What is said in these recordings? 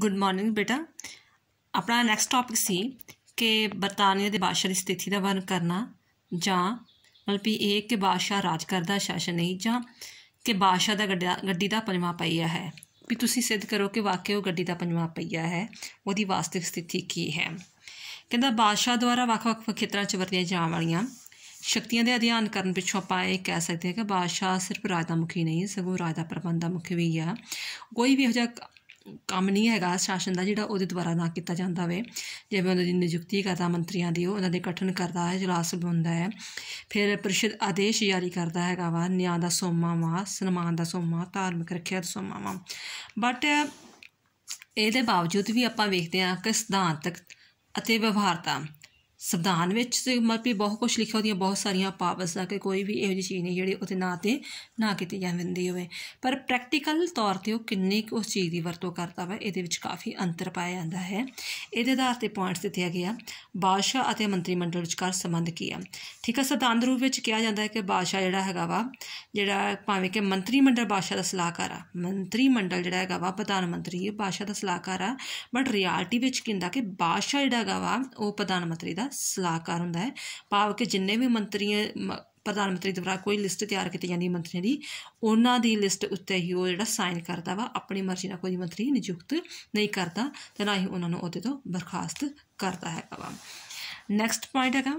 good morning ਬੇਟਾ ਆਪਣਾ next topic ਸੀ ਕਿ ਬਰਤਾਨੀਆ ਦੇ ਬਾਦਸ਼ਾਹ ਦੀ ਸਥਿਤੀ ਦਾ ਵਰਣਨ ਕਰਨਾ ਜਾਂ ਮਤਲਬ ਇਹ ਕਿ ਬਾਦਸ਼ਾਹ ਰਾਜ ਕਰਦਾ ਸ਼ਾਸਨ ਨਹੀਂ ਜਾਂ ਕਿ ਬਾਦਸ਼ਾਹ ਦਾ ਗੱਡੀ ਦਾ ਪੰਜਵਾਂ ਪਈਆ ਹੈ ਵੀ ਤੁਸੀਂ ਸਿੱਧ ਕਰੋ ਕਿ ਵਾਕਿਆ ਉਹ ਗੱਡੀ ਦਾ ਪੰਜਵਾਂ ਪਈਆ ਹੈ ਉਹਦੀ ਵਾਸਤਵਿਕ ਸਥਿਤੀ ਕੀ ਹੈ ਕਹਿੰਦਾ ਬਾਦਸ਼ਾਹ ਦੁਆਰਾ ਵੱਖ-ਵੱਖ ਖੇਤਰਾਂ 'ਚ ਵਰਤੀਆਂ ਜਾਣ ਵਾਲੀਆਂ ਸ਼ਕਤੀਆਂ ਦੇ ਅਧਿਐਨ ਕਰਨ ਪਿੱਛੋਂ ਆਪਾਂ ਇਹ ਕਹਿ ਸਕਦੇ ਹਾਂ ਕਿ ਬਾਦਸ਼ਾਹ ਸਿਰਫ ਰਾਜ ਦਾ ਮੁਖੀ ਨਹੀਂ ਸਗੋਂ ਰਾਜ ਦਾ ਪ੍ਰਬੰਧ ਦਾ ਮੁਖੀ ਵੀ ਆ ਕੋਈ ਵੀ ਹੋ ਜਾ ਕੰਮ ਨਹੀਂ ਹੈਗਾ ਸ਼ਾਸਨ ਦਾ ਜਿਹੜਾ ਉਹਦੇ ਦੁਆਰਾ ਨਾ ਕੀਤਾ ਜਾਂਦਾ ਵੇ ਜਿਵੇਂ ਉਹਨਾਂ ਦੀ ਨਿਯੁਕਤੀ ਕਰਦਾ ਮੰਤਰੀਆਂ ਦੀ ਉਹਨਾਂ ਦੇ ਗਠਨ ਕਰਦਾ ਹੈ ਜਲਾਸ ਬੁਲਾਉਂਦਾ ਹੈ ਫਿਰ ਪ੍ਰਸ਼ਦ ਆਦੇਸ਼ ਜਾਰੀ ਕਰਦਾ ਹੈਗਾ ਵਾ ਨਿਆਂ ਦਾ ਸੋਮਾ ਵਾ ਸਨਮਾਨ ਦਾ ਸੋਮਾ ਧਾਰਮਿਕ ਰੱਖਿਆ ਦਾ ਸੋਮਾ ਵਾ ਬਟ ਇਹਦੇ ਬਾਵਜੂਦ ਵੀ ਆਪਾਂ ਵੇਖਦੇ ਹਾਂ ਕਿ ਸਿਧਾਂਤਕ ਅਤੇ ਵਿਵਹਾਰਤਾ ਸੰਵਿਧਾਨ ਵਿੱਚ ਮਤਲਬ ਵੀ ਬਹੁਤ ਕੁਝ ਲਿਖਿਆ ਉਹਦੀਆਂ ਬਹੁਤ ਸਾਰੀਆਂ ਪਾਵਰਸ ਦਾ ਕਿ ਕੋਈ ਵੀ ਇਹੋ ਜਿਹੀ ਚੀਜ਼ ਨਹੀਂ ਜਿਹੜੀ ਉਹਦੇ ਨਾਂ ਤੇ ਨਾ ਕੀਤੀ ਜਾਂਦੀ ਹੋਵੇ ਪਰ ਪ੍ਰੈਕਟੀਕਲ ਤੌਰ ਤੇ ਉਹ ਕਿੰਨੀ ਕੁ ਉਸ ਚੀਜ਼ ਦੀ ਵਰਤੋਂ ਕਰਦਾ ਵਾ ਇਹਦੇ ਵਿੱਚ ਕਾਫੀ ਅੰਤਰ ਪਾਇਆ ਜਾਂਦਾ ਹੈ ਇਹਦੇ ਆਧਾਰ ਤੇ ਪੁਆਇੰਟਸ ਦਿੱਤੇ ਗਏ ਆ ਬਾਦਸ਼ਾਹ ਅਤੇ ਮੰਤਰੀ ਮੰਡਲ ਵਿਚਕਾਰ ਸੰਬੰਧ ਕੀ ਆ ਠੀਕ ਆ ਸਦਾਨ ਰੂਪ ਵਿੱਚ ਕਿਹਾ ਜਾਂਦਾ ਹੈ ਕਿ ਬਾਦਸ਼ਾਹ ਜਿਹੜਾ ਹੈਗਾ ਵਾ ਜਿਹੜਾ ਭਾਵੇਂ ਕਿ ਮੰਤਰੀ ਮੰਡਲ ਬਾਦਸ਼ਾਹ ਦਾ ਸਲਾਹਕਾਰ ਆ ਮੰਤਰੀ ਮੰਡਲ ਜਿਹੜਾ ਹੈਗਾ ਵਾ ਪ੍ਰਧਾਨ ਮੰਤਰੀ ਬਾਦਸ਼ਾਹ ਦਾ ਸਲਾਹਕਾਰ ਆ ਬਟ ਰਿਐਲਿਟੀ ਵਿੱਚ ਕਿੰਦਾ ਕਿ ਬਾਦਸ਼ਾਹ ਜਿਹੜਾ ਹੈਗਾ ਵਾ ਉਹ ਪ੍ਰਧਾਨ ਮੰਤਰੀ ਦਾ ਦਾ ਸਲਾਹਕਾਰ ਹੁੰਦਾ ਹੈ ਭਾਵ ਕਿ ਜਿੰਨੇ ਵੀ ਮੰਤਰੀਆਂ ਪ੍ਰਧਾਨ ਮੰਤਰੀ ਦੁਆਰਾ ਕੋਈ ਲਿਸਟ ਤਿਆਰ ਕੀਤੀ ਜਾਂਦੀ ਮੰਤਰੀਆਂ ਦੀ ਉਹਨਾਂ ਦੀ ਲਿਸਟ ਉੱਤੇ ਹੀ ਉਹ ਜਿਹੜਾ ਸਾਈਨ ਕਰਦਾ ਵਾ ਆਪਣੀ ਮਰਜ਼ੀ ਨਾਲ ਕੋਈ ਮੰਤਰੀ ਨਿਯੁਕਤ ਨਹੀਂ ਕਰਦਾ ਤੇ ਨਾ ਹੀ ਉਹਨਾਂ ਨੂੰ ਅਹੁਦੇ ਤੋਂ ਬਰਖਾਸਤ ਕਰਦਾ ਹੈਗਾ ਵਾ ਨੈਕਸਟ ਪੁਆਇੰਟ ਹੈਗਾ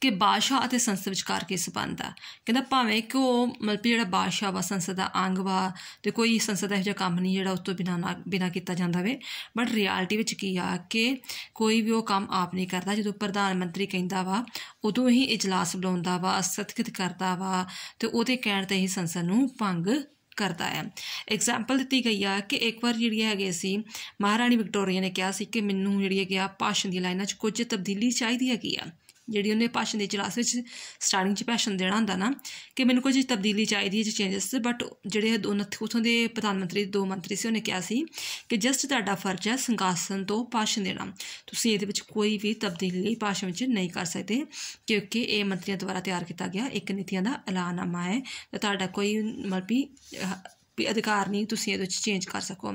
ਕਿ ਬਾਦਸ਼ਾਹ ਅਤੇ ਸੰਸਦ ਵਿਚਕਾਰ ਕੀ ਸਬੰਧ ਆ ਕਹਿੰਦਾ ਭਾਵੇਂ ਕਿ ਉਹ ਮਤਲਬ ਜਿਹੜਾ ਬਾਦਸ਼ਾਹ ਵਾ ਸੰਸਦ ਦਾ ਅੰਗ ਵਾ ਤੇ ਕੋਈ ਸੰਸਦ ਇਹੋ ਜਿਹਾ ਕੰਮ ਨਹੀਂ ਜਿਹੜਾ ਉਸ ਤੋਂ ਬਿਨਾ ਬਿਨਾ ਕੀਤਾ ਜਾਂਦਾ ਵੇ ਬਟ ਰਿਐਲਿਟੀ ਵਿੱਚ ਕੀ ਆ ਕਿ ਕੋਈ ਵੀ ਉਹ ਕੰਮ ਆਪ ਨਹੀਂ ਕਰਦਾ ਜਦੋਂ ਪ੍ਰਧਾਨ ਮੰਤਰੀ ਕਹਿੰਦਾ ਵਾ ਉਦੋਂ ਹੀ ਇਜਲਾਸ ਬੁਲਾਉਂਦਾ ਵਾ ਸਤਖਤ ਕਰਦਾ ਵਾ ਤੇ ਉਹਦੇ ਕਹਿਣ ਤੇ ਹੀ ਸੰਸਦ ਨੂੰ ਭੰਗ ਕਰਦਾ ਹੈ ਐਗਜ਼ਾਮਪਲ ਦਿੱਤੀ ਗਈ ਆ ਕਿ ਇੱਕ ਵਾਰ ਜਿਹੜੀ ਹੈਗੇ ਸੀ ਮਹਾਰਾਣੀ ਵਿਕਟੋਰੀਆ ਨੇ ਕਿਹਾ ਸੀ ਕਿ ਮੈਨੂੰ ਜਿਹੜੀ ਹੈਗੀ ਆ ਭਾਸ਼ਣ ਦੀ ਲਾਈਨਾਂ 'ਚ ਕੁਝ ਤਬਦੀਲੀ ਚਾਹੀਦੀ ਹੈਗੀ ਆ ਜਿਹੜੀ ਉਹਨੇ ਭਾਸ਼ਣ ਦੇ ਚਲਾਸ ਵਿੱਚ ਸਟਾਰਟਿੰਗ 'ਚ ਭਾਸ਼ਣ ਦੇਣਾ ਹੁੰਦਾ ਨਾ ਕਿ ਮੈਨੂੰ ਕੁਝ ਤਬਦੀਲੀ ਚਾਹੀਦੀ ਹੈ ਜੀ ਚੇਂਜਸ ਬਟ ਜਿਹੜੇ ਦੋਨਾਂ ਉਥੋਂ ਦੇ ਪ੍ਰਧਾਨ ਮੰਤਰੀ ਦੋ ਮੰਤਰੀ ਸੀ ਉਹਨੇ ਕਿਹਾ ਸੀ ਕਿ ਜਸਟ ਤੁਹਾਡਾ ਫਰਜ਼ ਹੈ ਸੰਗਾਸਨ ਤੋਂ ਭਾਸ਼ਣ ਦੇਣਾ ਤੁਸੀਂ ਇਹਦੇ ਵਿੱਚ ਕੋਈ ਵੀ ਤਬਦੀਲੀ ਭਾਸ਼ਣ ਵਿੱਚ ਨਹੀਂ ਕਰ ਸਕਦੇ ਕਿਉਂਕਿ ਇਹ ਮੰਤਰੀਆਂ ਦੁਆਰਾ ਤਿਆਰ ਕੀਤਾ ਗਿਆ ਇੱਕ ਨੀਤੀਆਂ ਦਾ ਐਲਾਨਨਾਮਾ ਹੈ ਤੇ ਤੁਹਾਡਾ ਕੋਈ ਮਰਪੀ ਵੀ ਅਧਿਕਾਰ ਨਹੀਂ ਤੁਸੀਂ ਇਹਦੇ ਵਿੱਚ ਚੇਂਜ ਕਰ ਸਕੋ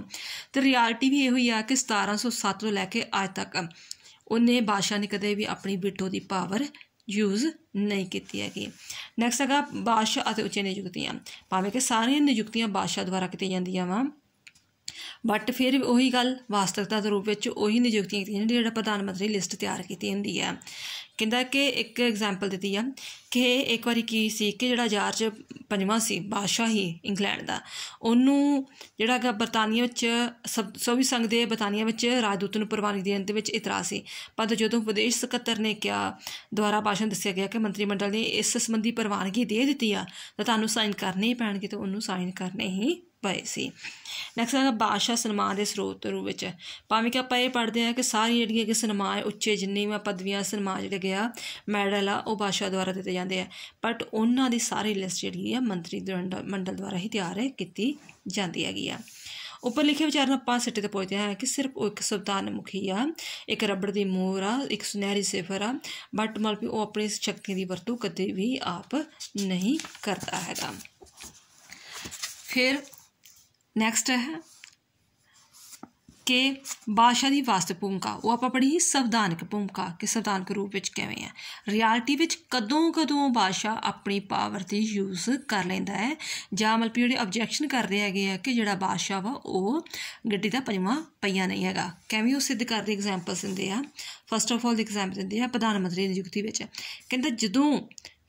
ਤੇ ਰਿਐਲਿਟੀ ਵੀ ਇਹੋ ਹੀ ਆ ਕਿ 1707 ਤੋਂ ਲੈ ਕੇ ਅੱਜ ਤੱਕ ਉਹਨੇ ਬਾਦਸ਼ਾਹ ਨੇ ਕਦੇ ਵੀ ਆਪਣੀ ਬਿੱਟੋ ਦੀ ਪਾਵਰ ਯੂਜ਼ ਨਹੀਂ ਕੀਤੀ ਹੈਗੀ ਨੈਕਸਟ ਹੈਗਾ ਬਾਦਸ਼ਾਹ ਅਤੇ ਉੱਚੇ ਨਿਯੁਕਤੀਆਂ ਭਾਵੇਂ ਕਿ ਸਾਰੀਆਂ ਨਿਯੁਕਤੀਆਂ ਬਾਦਸ਼ਾਹ ਦੁਆਰਾ ਕੀਤੀਆਂ ਜਾਂਦੀਆਂ ਵਾ ਬਟ ਫਿਰ ਉਹੀ ਗੱਲ ਵਾਸਤਵਤਾ ਦੇ ਰੂਪ ਵਿੱਚ ਉਹੀ ਨਿਯੁਕਤੀਆਂ ਕੀਤੀਆਂ ਜਿਹੜਾ ਪ੍ਰਧਾਨ ਮੰਤਰੀ ਲਿਸਟ ਤਿਆਰ ਕੀਤੀ ਹੁੰਦੀ ਹੈ ਕਹਿੰਦਾ ਕਿ ਇੱਕ ਐਗਜ਼ਾਮਪਲ ਦਿੱਤੀ ਆ ਕਿ ਇੱਕ ਵਾਰੀ ਕੀ ਸੀ ਕਿ ਜਿਹੜਾ ਜਾਰਜ ਪੰਜਵਾਂ ਸੀ ਬਾਦਸ਼ਾਹ ਹੀ ਇੰਗਲੈਂਡ ਦਾ ਉਹਨੂੰ ਜਿਹੜਾ ਕਿ ਬਰਤਾਨੀਆ ਵਿੱਚ ਸੋਵੀ ਸੰਘ ਦੇ ਬਰਤਾਨੀਆ ਵਿੱਚ ਰਾਜਦੂਤ ਨੂੰ ਪ੍ਰਵਾਨਗੀ ਦੇਣ ਦੇ ਵਿੱਚ ਇਤਰਾਜ਼ ਸੀ ਪਰ ਜਦੋਂ ਵਿਦੇਸ਼ ਸਕੱਤਰ ਨੇ ਕਿਹਾ ਦੁਆਰਾ ਭਾਸ਼ਣ ਦੱਸਿਆ ਗਿਆ ਕਿ ਮੰਤਰੀ ਮੰਡਲ ਨੇ ਇਸ ਸੰਬੰਧੀ ਪ੍ਰਵਾਨਗੀ ਦੇ ਦਿੱਤੀ ਆ ਤਾਂ ਤੁਹਾਨੂੰ ਸਾਈਨ ਕਰਨੇ ਹੀ ਪੈਣਗੇ ਤੇ ਉਹਨੂੰ ਸਾਈਨ ਕਰਨੇ ਹੀ ਪਏ ਸੀ ਨੈਕਸਟ ਹੈਗਾ ਬਾਦਸ਼ਾਹ ਸਨਮਾਨ ਦੇ ਸਰੋਤ ਰੂਪ ਵਿੱਚ ਭਾਵੇਂ ਕਿ ਆਪਾਂ ਇਹ ਪੜ੍ਹਦੇ ਹਾਂ ਕਿ ਸਾਰੀ ਜਿਹੜੀਆਂ ਕਿ ਸਨਮਾਨ ਉੱਚੇ ਜਿੰਨੀ ਵੀ ਪਦਵੀਆਂ ਸਨਮਾਨ ਜਿਹੜੇ ਗਿਆ ਮੈਡਲ ਆ ਉਹ ਬਾਦਸ਼ਾਹ ਦੁਆਰਾ ਦਿੱਤੇ ਜਾਂਦੇ ਆ ਬਟ ਉਹਨਾਂ ਦੀ ਸਾਰੀ ਲਿਸਟ ਜਿਹੜੀ ਆ ਮੰਤਰੀ ਮੰਡਲ ਦੁਆਰਾ ਹੀ ਤਿਆਰ ਕੀਤੀ ਜਾਂਦੀ ਹੈਗੀ ਆ ਉੱਪਰ ਲਿਖੇ ਵਿਚਾਰ ਆਪਾਂ ਸਿੱਟੇ ਤੇ ਪਹੁੰਚਦੇ ਹਾਂ ਕਿ ਸਿਰਫ ਉਹ ਇੱਕ ਸੁਲਤਾਨ ਮੁਖੀ ਆ ਇੱਕ ਰੱਬੜ ਦੀ ਮੋਰ ਆ ਇੱਕ ਸੁਨਹਿਰੀ ਸਿਫਰ ਆ ਬਟ ਮਤਲਬ ਉਹ ਆਪਣੀ ਸ਼ਕਤੀ ਦੀ ਵਰਤੋਂ ਕਦੇ ਵੀ ਆਪ ਨਹੀਂ ਕਰਦਾ ਹੈਗਾ ਫਿਰ ਨੈਕਸਟ ਹੈ ਕਿ ਬਾਦਸ਼ਾਹ ਦੀ ਵਾਸਤਵ ਭੂਮਿਕਾ ਉਹ ਆਪਾਂ ਪੜ੍ਹੀ ਸਵਧਾਨਕ ਭੂਮਿਕਾ ਕਿ ਸਵਧਾਨਕ ਰੂਪ ਵਿੱਚ ਕਿਵੇਂ ਹੈ ਰਿਐਲਿਟੀ ਵਿੱਚ ਕਦੋਂ-ਕਦੋਂ ਬਾਦਸ਼ਾਹ ਆਪਣੀ ਪਾਵਰ ਦੀ ਯੂਜ਼ ਕਰ ਲੈਂਦਾ ਹੈ ਜਾਂ ਮਲਪੀ ਜਿਹੜੇ ਆਬਜੈਕਸ਼ਨ ਕਰਦੇ ਹੈਗੇ ਆ ਕਿ ਜਿਹੜਾ ਬਾਦਸ਼ਾਹ ਵਾ ਉਹ ਗੱਡੀ ਦਾ ਪੰਜਵਾਂ ਪਈਆ ਨਹੀਂ ਹੈਗਾ ਕਿਵੇਂ ਉਹ ਸਿੱਧ ਕਰਦੇ ਐਗਜ਼ਾਮਪਲਸ ਦਿੰਦੇ ਆ first of all the example ਦਿੰਦੇ ਆ ਪ੍ਰਧਾਨ ਮੰਤਰੀ ਦੀ ਨਿਯੁਕਤੀ ਵਿੱਚ ਕਹਿੰਦਾ ਜਦੋਂ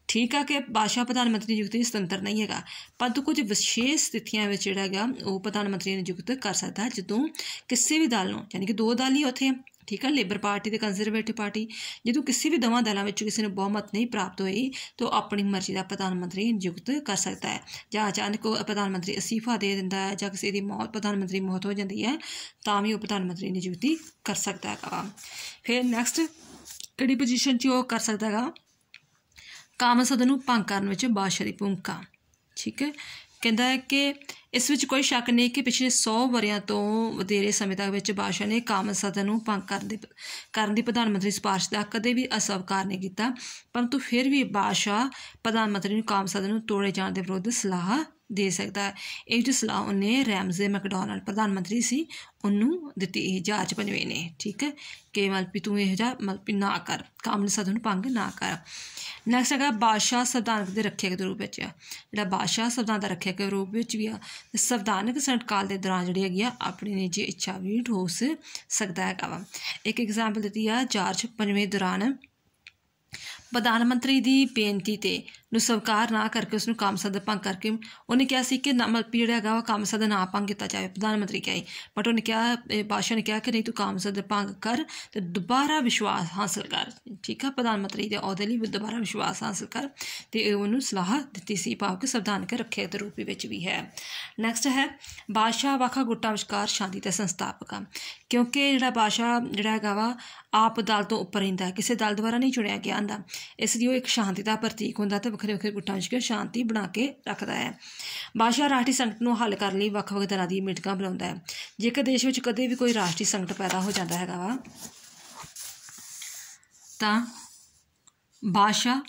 ਠੀਕ ਆ ਕਿ ਬਾਦਸ਼ਾਹ ਪ੍ਰਧਾਨ ਮੰਤਰੀ ਨਿਯੁਕਤੀ ਸੁਤੰਤਰ ਨਹੀਂ ਹੈਗਾ ਪਰੰਤੂ ਕੁਝ ਵਿਸ਼ੇਸ਼ ਸਥਿਤੀਆਂ ਵਿੱਚ ਜਿਹੜਾ ਹੈਗਾ ਉਹ ਪ੍ਰਧਾਨ ਮੰਤਰੀ ਨਿਯੁਕਤ ਕਰ ਸਕਦਾ ਜਦੋਂ ਕਿਸੇ ਵੀ ਦਲ ਨੂੰ ਯਾਨੀ ਕਿ ਦੋ ਦਲ ਹੀ ਉੱਥੇ ਠੀਕ ਹੈ ਲੇਬਰ ਪਾਰਟੀ ਤੇ ਕੰਜ਼ਰਵੇਟਿਵ ਪਾਰਟੀ ਜਦੋਂ ਕਿਸੇ ਵੀ ਦੋਵਾਂ ਦਲਾਂ ਵਿੱਚੋਂ ਕਿਸੇ ਨੂੰ ਬਹੁਮਤ ਨਹੀਂ ਪ੍ਰਾਪਤ ਹੋਈ ਤਾਂ ਆਪਣੀ ਮਰਜ਼ੀ ਦਾ ਪ੍ਰਧਾਨ ਮੰਤਰੀ ਨਿਯੁਕਤ ਕਰ ਸਕਦਾ ਹੈ ਜਾਂ ਅਚਾਨਕ ਉਹ ਪ੍ਰਧਾਨ ਮੰਤਰੀ ਅਸੀਫਾ ਦੇ ਦਿੰਦਾ ਹੈ ਜਾਂ ਕਿਸੇ ਦੀ ਮੌਤ ਪ੍ਰਧਾਨ ਮੰਤਰੀ ਮੌਤ ਹੋ ਜਾਂਦੀ ਹੈ ਤਾਂ ਵੀ ਉਹ ਪ੍ਰਧਾਨ ਮੰਤਰੀ ਨਿਯੁਕਤੀ ਕਰ ਸਕਦਾ ਹੈ ਫਿਰ ਨੈਕਸਟ ਕਿਹੜੀ ਪੋਜੀਸ਼ਨ 'ਚ ਉਹ ਕਰ ਸਕਦਾ ਹੈਗਾ ਸਦ ਨੂੰ ਭੰਗ ਕਰਨ ਵਿੱਚ ਬਾਦਸ਼ਾਹ ਦੀ ਭੂਮਿਕਾ ਠੀਕ ਹੈ ਕਹਿੰਦਾ ਹੈ ਕਿ ਇਸ ਵਿੱਚ ਕੋਈ ਸ਼ੱਕ ਨਹੀਂ ਕਿ ਪਿਛਲੇ 100 ਵਰਿਆਂ ਤੋਂ ਵਧੇਰੇ ਸਮੇਂ ਤੱਕ ਵਿੱਚ ਬਾਦਸ਼ਾਹ ਨੇ ਸਦ ਨੂੰ ਭੰਗ ਕਰਨ ਦੀ ਕਰਨ ਦੀ ਪ੍ਰਧਾਨ ਮੰਤਰੀ ਸਪਾਰਸ਼ ਦਾ ਕਦੇ ਵੀ ਅਸਵਕਾਰ ਨਹੀਂ ਕੀਤਾ ਪਰੰਤੂ ਫਿਰ ਵੀ ਬਾਦਸ਼ਾਹ ਪ੍ਰਧਾਨ ਮੰਤਰੀ ਨੂੰ ਸਦ ਨੂੰ ਤੋੜੇ ਜਾਣ ਦੇ ਵਿਰੁੱਧ ਸਲਾਹ ਦੇ ਸਕਦਾ ਇਹ ਜੋ ਸਲਾਹ ਉਹਨੇ ਰੈਮਜ਼ੇ ਮੈਕਡੋਨਲ ਪ੍ਰਧਾਨ ਮੰਤਰੀ ਸੀ ਉਹਨੂੰ ਦਿੱਤੀ ਇਹ ਜਾਂਚ ਪੰਜਵੇਂ ਨੇ ਠੀਕ ਹੈ ਕਿ ਮਲਪੀ ਤੂੰ ਇਹ ਜਾ ਮਲਪੀ ਨਾ ਕਰ ਕਾਮਨ ਸਾਧੂ ਨੂੰ ਪੰਗ ਨਾ ਕਰ ਨੈਕਸਟ ਹੈਗਾ ਬਾਦਸ਼ਾਹ ਸਰਦਾਰਕ ਦੇ ਰੱਖਿਆ ਦੇ ਰੂਪ ਵਿੱਚ ਆ ਜਿਹੜਾ ਬਾਦਸ਼ਾਹ ਸਰਦਾਰ ਦਾ ਰੱਖਿਆ ਦੇ ਰੂਪ ਵਿੱਚ ਵੀ ਆ ਤੇ ਸੰਟਕਾਲ ਦੇ ਦੌਰਾਨ ਜਿਹੜੀ ਹੈਗੀ ਆ ਆਪਣੀ ਨਿੱਜੀ ਇੱਛਾ ਵੀ ਠੋਸ ਸਕਦਾ ਹੈਗਾ ਵਾ ਇੱਕ ਐਗਜ਼ਾਮਪਲ ਦਿੱਤੀ ਆ ਜਾਰਜ ਪੰਜਵੇਂ ਦੌਰਾਨ ਪ੍ਰਧਾਨ ਮੰਤਰੀ ਦੀ ਬੇਨਤੀ ਤੇ ਨੂੰ ਸਵਕਾਰ ਨਾ ਕਰਕੇ ਉਸ ਨੂੰ ਕੰਮ ਦਾ ਭੰਗ ਕਰਕੇ ਉਹਨੇ ਕਿਹਾ ਸੀ ਕਿ ਨਮਲਪੀ ਜਿਹੜਾ ਹੈਗਾ ਉਹ ਦਾ ਨਾ ਭੰਗ ਕੀਤਾ ਜਾਵੇ ਪ੍ਰਧਾਨ ਮੰਤਰੀ ਕਹੇ ਬਟ ਉਹਨੇ ਕਿਹਾ ਬਾਦਸ਼ਾਹ ਨੇ ਕਿਹਾ ਕਿ ਨਹੀਂ ਤੂੰ ਕੰਮ ਦਾ ਭੰਗ ਕਰ ਤੇ ਦੁਬਾਰਾ ਵਿਸ਼ਵਾਸ ਹਾਸਲ ਕਰ ਠੀਕ ਆ ਪ੍ਰਧਾਨ ਮੰਤਰੀ ਦੇ ਅਹੁਦੇ ਲਈ ਦੁਬਾਰਾ ਵਿਸ਼ਵਾਸ ਹਾਸਲ ਕਰ ਤੇ ਉਹਨੂੰ ਸਲਾਹ ਦਿੱਤੀ ਸੀ ਭਾਵ ਕਿ ਸਵਧਾਨ ਕਰ ਰੱਖਿਆ ਦੇ ਰੂਪ ਵਿੱਚ ਵੀ ਹੈ ਨੈਕਸਟ ਹੈ ਬਾਦਸ਼ਾਹ ਵਾਖਾ ਗੁੱਟਾ ਵਿਚਕਾਰ ਸ਼ਾਂਤੀ ਦਾ ਸੰਸਥਾਪਕ ਕਿਉਂਕਿ ਜਿਹੜਾ ਬਾਦਸ਼ਾਹ ਜਿਹੜਾ ਹੈਗਾ ਵਾ ਆਪ ਦਲ ਤੋਂ ਉੱਪਰ ਰਹਿੰਦਾ ਕਿਸੇ ਦਲ ਦੁਆਰਾ ਨਹੀਂ ਚੁਣਿਆ ਗਿਆ ਹੁੰਦਾ ਇਸ ਲਈ ਉਹ ਇੱਕ ਸ਼ਾਂਤੀ ਦਾ ਪ੍ਰਤੀਕ ਹੁੰਦਾ ਤੇ ਵੱਖਰੇ ਵੱਖਰੇ ਗੁੱਟਾਂ ਵਿੱਚ ਸ਼ਾਂਤੀ ਬਣਾ ਕੇ ਰੱਖਦਾ ਹੈ ਬਾਸ਼ਾ ਰਾਸ਼ਟਰੀ ਸੰਕਟ ਨੂੰ ਹੱਲ ਕਰਨ ਲਈ ਵੱਖ-ਵੱਖ ਤਰ੍ਹਾਂ ਦੀ ਮੀਟਿੰਗਾਂ ਬੁਲਾਉਂਦਾ ਹੈ ਜੇਕਰ ਦੇਸ਼ ਵਿੱਚ ਕਦੇ ਵੀ ਕੋਈ ਰਾਸ਼ਟਰੀ ਸੰਕਟ ਪੈਦਾ ਹੋ ਜਾਂਦਾ ਹੈਗਾ ਵਾ ਤਾਂ ਬਾਸ਼ਾ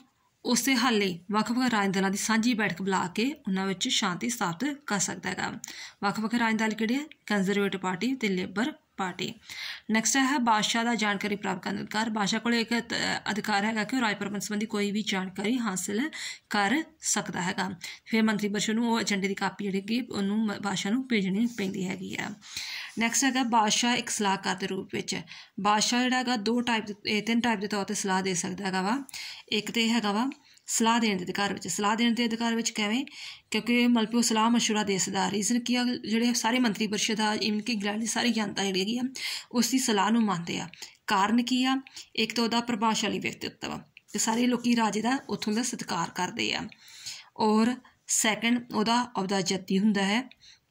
ਉਸੇ ਹੱਲ ਲਈ ਵੱਖ-ਵੱਖ ਰਾਜਦਾਨਾਂ ਦੀ ਸਾਂਝੀ ਬੈਠਕ ਬੁਲਾ ਕੇ ਉਹਨਾਂ ਵਿੱਚ ਸ਼ਾਂਤੀ ਸਥਾਪਿਤ ਕਰ ਸਕਦਾ ਹੈਗਾ ਵੱਖ-ਵੱਖ ਰਾਜਦਾਨ ਦਲ ਕਿਹੜੇ ਕੰਜ਼ਰਵੇਟਿਵ ਪਾਰਟੀ ਤੇ ਲੇਬਰ ਪਾਰਟੀ ਨੈਕਸਟ ਹੈ ਬਾਦਸ਼ਾਹ ਦਾ ਜਾਣਕਾਰੀ ਪ੍ਰਾਪਤ ਕਰਨ ਦਾ ਅਧਿਕਾਰ ਬਾਦਸ਼ਾਹ ਕੋਲ ਇੱਕ ਅਧਿਕਾਰ ਹੈਗਾ ਕਿ ਉਹ ਰਾਜ ਪ੍ਰਬੰਧ ਸੰਬੰਧੀ ਕੋਈ ਵੀ ਜਾਣਕਾਰੀ ਹਾਸਲ ਕਰ ਸਕਦਾ ਹੈਗਾ ਫਿਰ ਮੰਤਰੀ ਪਰਿਸ਼ਦ ਨੂੰ ਉਹ ਏਜੰਡੇ ਦੀ ਕਾਪੀ ਜਿਹੜੀ ਕਿ ਉਹਨੂੰ ਬਾਦਸ਼ਾਹ ਨੂੰ ਭੇਜਣੀ ਪੈਂਦੀ ਹੈਗੀ ਆ ਨੈਕਸਟ ਹੈਗਾ ਬਾਦਸ਼ਾਹ ਇੱਕ ਸਲਾਹਕਾਰ ਦੇ ਰੂਪ ਵਿੱਚ ਬਾਦਸ਼ਾਹ ਜਿਹੜਾ ਹੈਗਾ ਦੋ ਟਾਈਪ ਦੇ ਤਿੰਨ ਟਾਈਪ ਦੇ ਤੌਰ ਤੇ ਸਲਾਹ ਦੇ ਸਕਦਾ ਹੈਗਾ ਵਾ ਇੱਕ ਤੇ ਹੈਗਾ ਵਾ ਸਲਾਹ ਦੇਣ ਦੇ ਅਧਿਕਾਰ ਵਿੱਚ ਸਲਾਹ ਦੇਣ ਦੇ ਅਧਿਕਾਰ ਵਿੱਚ ਕਿਵੇਂ ਕਿਉਂਕਿ ਉਹ ਸਲਾਹ مشورہ ਦੇ ਸਦਾ ਰੀਜ਼ਨ ਕੀ ਆ ਜਿਹੜੇ ਸਾਰੇ ਮੰਤਰੀ ਪਰਿਸ਼ਦ ਆ ਇਵਨ ਕਿ ਗ੍ਰੈਂਡ ਦੀ ਸਾਰੀ ਜਨਤਾ ਜਿਹੜੀ ਹੈਗੀ ਆ ਉਸ ਦੀ ਸਲਾਹ ਨੂੰ ਮੰਨਦੇ ਆ ਕਾਰਨ ਕੀ ਆ ਇੱਕ ਤਾਂ ਉਹਦਾ ਪ੍ਰਭਾਵਸ਼ਾਲੀ ਵਿਅਕਤੀਤਵ ਆ ਤੇ ਸਾਰੇ ਲੋਕੀ ਰਾਜੇ ਦਾ ਉਥੋਂ ਦਾ ਸਤਿਕਾਰ ਕਰਦੇ ਆ ਔਰ ਸੈਕੰਡ ਉਹਦਾ ਅਹੁਦਾ ਜੱਤੀ ਹੁੰਦਾ ਹੈ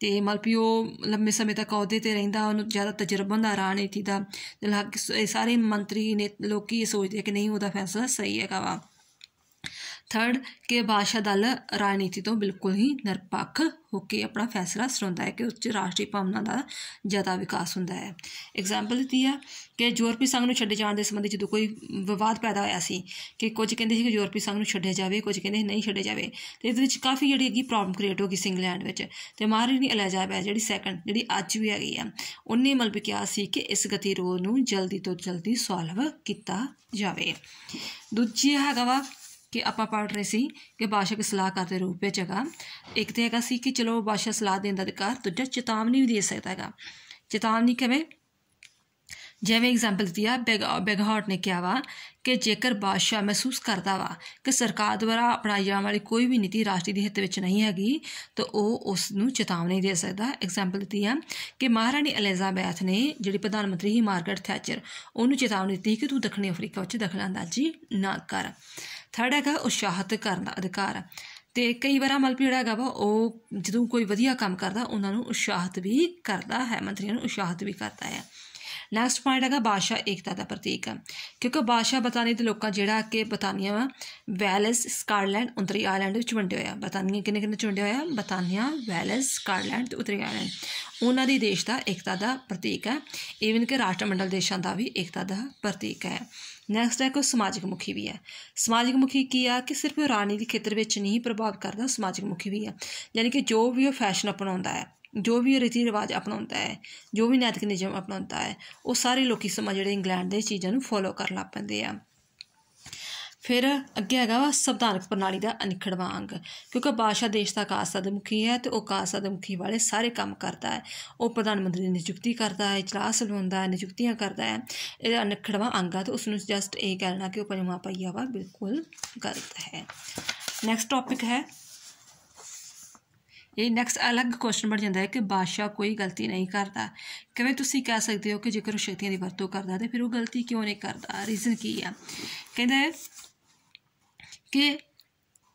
ਤੇ ਮਲਪੀਓ ਲੰਮੇ ਸਮੇਂ ਤੱਕ ਅਹੁਦੇ ਤੇ ਰਹਿੰਦਾ ਉਹਨੂੰ ਜ਼ਿਆਦਾ ਤਜਰਬਾ ਹੁੰਦਾ ਰਾਜਨੀਤੀ ਦਾ ਸਾਰੇ ਮੰਤਰੀ ਨੇ ਲੋਕੀ ਸੋਚਦੇ ਕਿ ਨਹੀਂ ਉਹਦਾ ਫੈਸਲਾ ਸਹੀ ਹੈਗਾ ਵਾ ਥਰਡ ਕਿ ਬਾਦਸ਼ਾਹ ਦਲ ਰਾਜਨੀਤੀ ਤੋਂ ਬਿਲਕੁਲ ਹੀ ਨਿਰਪੱਖ ਹੋ ਕੇ ਆਪਣਾ ਫੈਸਲਾ ਸੁਣਾਉਂਦਾ ਹੈ ਕਿ ਉੱਚ ਰਾਸ਼ਟਰੀ ਭਾਵਨਾ ਦਾ ਜ਼ਿਆਦਾ ਵਿਕਾਸ ਹੁੰਦਾ ਹੈ ਐਗਜ਼ਾਮਪਲ ਦਿੱਤੀ ਆ ਕਿ ਯੂਰਪੀ ਸੰਘ ਨੂੰ ਛੱਡੇ ਜਾਣ ਦੇ ਸੰਬੰਧੀ ਜਦੋਂ ਕੋਈ ਵਿਵਾਦ ਪੈਦਾ ਹੋਇਆ ਸੀ ਕਿ ਕੁਝ ਕਹਿੰਦੇ ਸੀ ਕਿ ਯੂਰਪੀ ਸੰਘ ਨੂੰ ਛੱਡਿਆ ਜਾਵੇ ਕੁਝ ਕਹਿੰਦੇ ਨਹੀਂ ਛੱਡਿਆ ਜਾਵੇ ਤੇ ਇਸ ਵਿੱਚ ਕਾਫੀ ਜਿਹੜੀ ਹੈਗੀ ਪ੍ਰੋਬਲਮ ਕ੍ਰੀਏਟ ਹੋ ਗਈ ਸੀ ਇੰਗਲੈਂਡ ਵਿੱਚ ਤੇ ਮਹਾਰਾਣੀ ਐਲਿਜ਼ਾਬੈਥ ਜਿਹੜੀ ਸੈਕੰਡ ਜਿਹੜੀ ਅੱਜ ਵੀ ਹੈਗੀ ਆ ਉਹਨੇ ਮਤਲਬ ਕਿਹਾ ਸੀ ਕਿ ਇਸ ਗਤੀਰੋਧ ਨੂੰ ਜਲਦੀ ਤੋਂ ਜਲਦੀ ਸੋਲਵ ਕੀਤਾ ਜਾਵੇ ਦੂਜੀ ਹੈਗਾ ਵਾ ਕਿ ਆਪਾਂ ਪੜ ਰਹੇ ਸੀ ਕਿ ਬਾਸ਼ਕ ਸਲਾਹ ਕਰਦੇ ਰੂਪ ਵਿੱਚ ਹੈਗਾ ਇੱਕ ਤੇ ਹੈਗਾ ਸੀ ਕਿ ਚਲੋ ਬਾਸ਼ਾ ਸਲਾਹ ਦੇਣ ਦਾ ਅਧਿਕਾਰ ਦੂਜਾ ਚੇਤਾਵਨੀ ਵੀ ਦੇ ਸਕਦਾ ਹੈਗਾ ਚੇਤਾਵਨੀ ਕਿਵੇਂ ਜਿਵੇਂ ਐਗਜ਼ਾਮਪਲ ਦਿੱਤੀਆ ਹਾਰਟ ਨੇ ਕਿਹਾ ਵਾ ਕਿ ਜੇਕਰ ਬਾਦਸ਼ਾਹ ਮਹਿਸੂਸ ਕਰਦਾ ਵਾ ਕਿ ਸਰਕਾਰ ਦੁਆਰਾ ਅਪਣਾਈ ਜਾਣ ਵਾਲੀ ਕੋਈ ਵੀ ਨੀਤੀ ਰਾਸ਼ਟਰੀ ਦੇ ਹਿੱਤ ਵਿੱਚ ਨਹੀਂ ਹੈਗੀ ਤਾਂ ਉਹ ਉਸ ਨੂੰ ਚੇਤਾਵਨੀ ਦੇ ਸਕਦਾ ਐਗਜ਼ਾਮਪਲ ਦਿੱਤੀ ਆ ਕਿ ਮਹਾਰਾਣੀ ਐਲਿਜ਼ਾਬੈਥ ਨੇ ਜਿਹੜੀ ਪ੍ਰਧਾਨ ਮੰਤਰੀ ਹੀ ਮਾਰਗਰਟ ਥੈਚਰ ਉਹਨੂੰ ਚੇਤਾਵਨੀ ਦਿੱਤੀ ਕਿ ਤੂੰ ਦੱਖਣੀ ਅਫਰੀਕਾ ਵਿੱਚ ਦਖਲ ਅੰਦਾਜ਼ੀ ਨਾ ਕਰ ਥਰਡ ਹੈਗਾ ਉਸ਼ਾਹਤ ਕਰਨ ਦਾ ਅਧਿਕਾਰ ਤੇ ਕਈ ਵਾਰ ਮਲਪ ਜਿਹੜਾ ਹੈਗਾ ਵਾ ਉਹ ਜਦੋਂ ਕੋਈ ਵਧੀਆ ਕੰਮ ਕਰਦਾ ਉਹਨਾਂ ਨੂੰ ਉਸ਼ਾਹਤ ਵੀ ਕਰਦਾ ਹੈ ਮੰਤਰੀਆਂ ਨੂੰ ਉਸ਼ਾਹਤ ਵੀ ਕਰਦਾ ਹੈ ਨੈਕਸਟ ਪੁਆਇੰਟ ਹੈਗਾ ਬਾਸ਼ਾ ਏਕਤਾ ਦਾ ਪ੍ਰਤੀਕ ਹੈ ਕਿਉਂਕਿ ਬਾਸ਼ਾ ਬਤਾਨੀ ਦੇ ਲੋਕਾਂ ਜਿਹੜਾ ਕਿ ਬਤਾਨੀਆਂ ਵਾ ਵੈਲਸ ਸਕਾਟਲੈਂਡ ਉਤਰੀ ਆਇਲੈਂਡ ਵਿੱਚ ਵੰਡੇ ਹੋਇਆ ਬਤਾਨੀਆਂ ਕਿੰਨੇ ਕਿੰਨੇ ਚੁੰਡੇ ਹੋਇਆ ਬਤਾਨੀਆਂ ਵੈਲਸ ਸਕਾਟਲੈਂਡ ਤੇ ਉਤਰੀ ਆਇਲੈਂਡ ਉਹਨਾਂ ਦੀ ਦੇਸ਼ ਦਾ ਏਕਤਾ ਦਾ ਪ੍ਰਤੀਕ ਹੈ ਈਵਨ ਕਿ ਰਾਸ਼ਟਰਮੰਡਲ ਦੇਸ਼ਾਂ ਦਾ ਵੀ ਏਕਤਾ ਦਾ ਪ੍ਰਤੀਕ ਹੈ ਨੈਕਸਟ ਹੈ ਕੋਈ ਸਮਾਜਿਕ ਮੁਖੀ ਵੀ ਹੈ ਸਮਾਜਿਕ ਮੁਖੀ ਕੀ ਆ ਕਿ ਸਿਰਫ ਰਾਣੀ ਦੇ ਖੇਤਰ ਵਿੱਚ ਨਹੀਂ ਪ੍ਰਭਾਵ ਕਰਦਾ ਸਮਾਜਿਕ ਮੁਖੀ ਵੀ ਹੈ ਯਾਨੀ ਕਿ ਜੋ ਵੀ ਉਹ ਫੈਸ਼ਨ ਅਪਣਾਉਂਦਾ ਹੈ ਜੋ ਵੀ ਰੀਤੀ ਰਿਵਾਜ ਅਪਣਾਉਂਦਾ ਹੈ ਜੋ ਵੀ ਨੈਤਿਕ ਨਿਯਮ ਅਪਣਾਉਂਦਾ ਹੈ ਉਹ ਸਾਰੇ ਲੋਕੀ ਸਮਾਜ ਜਿਹੜੇ ਇੰਗਲੈਂਡ ਦੇ ਚੀਜ਼ਾਂ ਨੂੰ ਫੋਲੋ ਕਰਨ ਲੱਗ ਪੈਂਦੇ ਆ ਫਿਰ ਅੱਗੇ ਹੈਗਾ ਵਾ ਸੰਵਿਧਾਨਕ ਪ੍ਰਣਾਲੀ ਦਾ ਅਨਿਖੜਵਾ ਅੰਗ ਕਿਉਂਕਿ ਬਾਦਸ਼ਾਹ ਦੇਸ਼ ਦਾ ਕਾਸਾ ਦੇ ਮੁਖੀ ਹੈ ਤੇ ਉਹ ਕਾਸਾ ਦੇ ਮੁਖੀ ਵਾਲੇ ਸਾਰੇ ਕੰਮ ਕਰਦਾ ਹੈ ਉਹ ਪ੍ਰਧਾਨ ਮੰਤਰੀ ਦੀ ਨਿਯੁਕਤੀ ਕਰਦਾ ਹੈ ਇਜਲਾਸ ਲਵਾਉਂਦਾ ਹੈ ਨਿਯੁਕਤੀਆਂ ਕਰਦਾ ਹੈ ਇਹ ਅਨਿਖੜਵਾ ਅੰਗ ਆ ਤੇ ਉਸ ਨੂੰ ਜਸਟ ਇਹ ਕਹਿਣਾ ਕਿ ਉਹ ਪੰਜਵਾਂ ਪਈਆ ਵਾ ਬਿਲਕੁਲ ਗਲਤ ਹੈ ਨੈਕਸਟ ਟਾਪਿਕ ਹੈ ਇਹ ਨੈਕਸਟ ਅਲੱਗ ਕੁਐਸਚਨ ਬਣ ਜਾਂਦਾ ਹੈ ਕਿ ਬਾਦਸ਼ਾਹ ਕੋਈ ਗਲਤੀ ਨਹੀਂ ਕਰਦਾ ਕਿਵੇਂ ਤੁਸੀਂ ਕਹਿ ਸਕਦੇ ਹੋ ਕਿ ਜੇਕਰ ਉਹ ਸ਼ਕਤੀਆਂ ਦੀ ਵਰਤੋਂ ਕਰਦਾ ਤੇ ਫਿਰ ਉਹ ਗਲਤੀ ਕਿਉਂ ਨਹੀਂ ਕਰਦਾ ਰੀਜ਼ਨ ਕੀ ਆ ਕਹਿੰਦਾ ਹੈ ਕਿ